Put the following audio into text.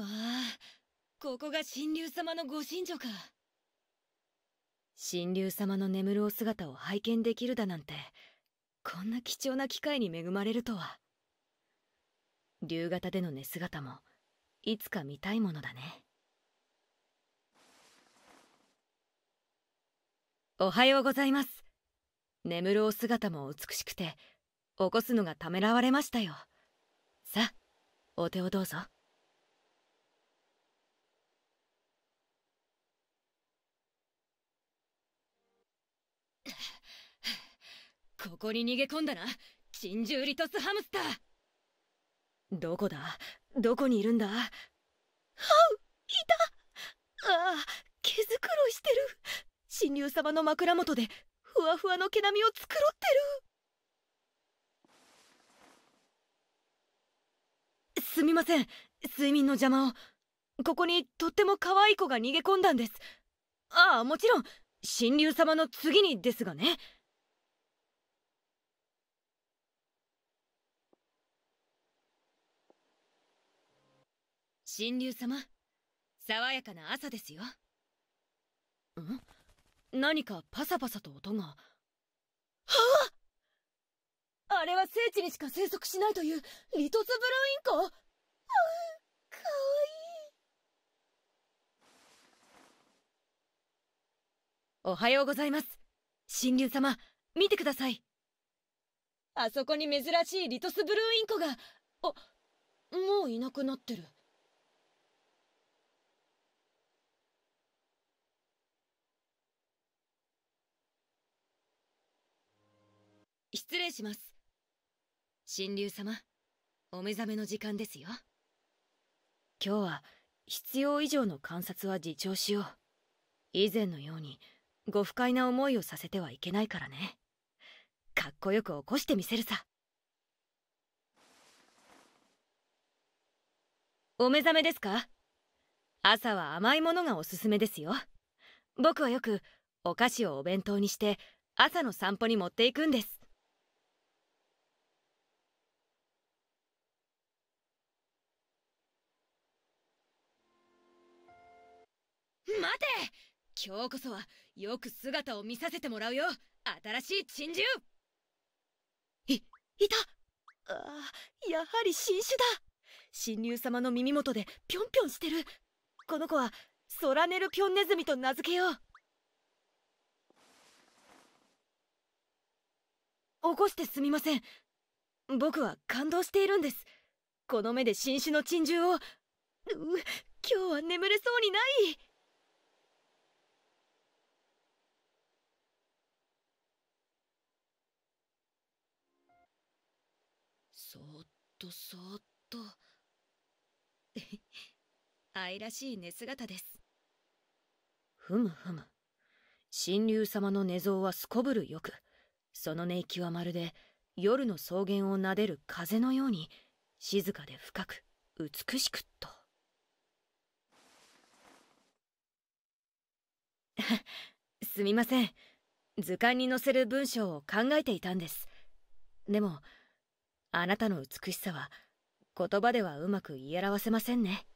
わあここが神竜様のご神女か神竜様の眠るお姿を拝見できるだなんてこんな貴重な機会に恵まれるとは竜型での寝姿もいつか見たいものだねおはようございます眠るお姿も美しくて起こすのがためらわれましたよさあお手をどうぞここに逃げ込んだな珍獣リトスハムスターどこだどこにいるんだハウいたああ毛づくろいしてる神竜様の枕元でふわふわの毛並みを繕ってるすみません睡眠の邪魔をここにとっても可愛い子が逃げ込んだんですああもちろん神竜様の次にですがね神竜様爽やかな朝ですよん何かパサパサと音がはああれは聖地にしか生息しないというリトスブルーインコかわいいおはようございます神竜様見てくださいあそこに珍しいリトスブルーインコがあもういなくなってる失礼します神竜様お目覚めの時間ですよ今日は必要以上の観察は自重しよう以前のようにご不快な思いをさせてはいけないからねかっこよく起こしてみせるさお目覚めですか朝は甘いものがおすすめですよ僕はよくお菓子をお弁当にして朝の散歩に持っていくんです待て今日こそはよく姿を見させてもらうよ新しい珍獣い、いたああ、やはり新種だ新竜様の耳元でぴょんぴょんしてるこの子はソラネルピョンネズミと名付けよう起こしてすみません僕は感動しているんですこの目で新種の珍獣をう今日は眠れそうにないそっとそっと 愛らしい寝姿ですふむふむ神竜様の寝相はすこぶるよくその寝息はまるで夜の草原をなでる風のように静かで深く美しくっと すみません図鑑に載せる文章を考えていたんですでもあなたの美しさは言葉ではうまく言い表せませんね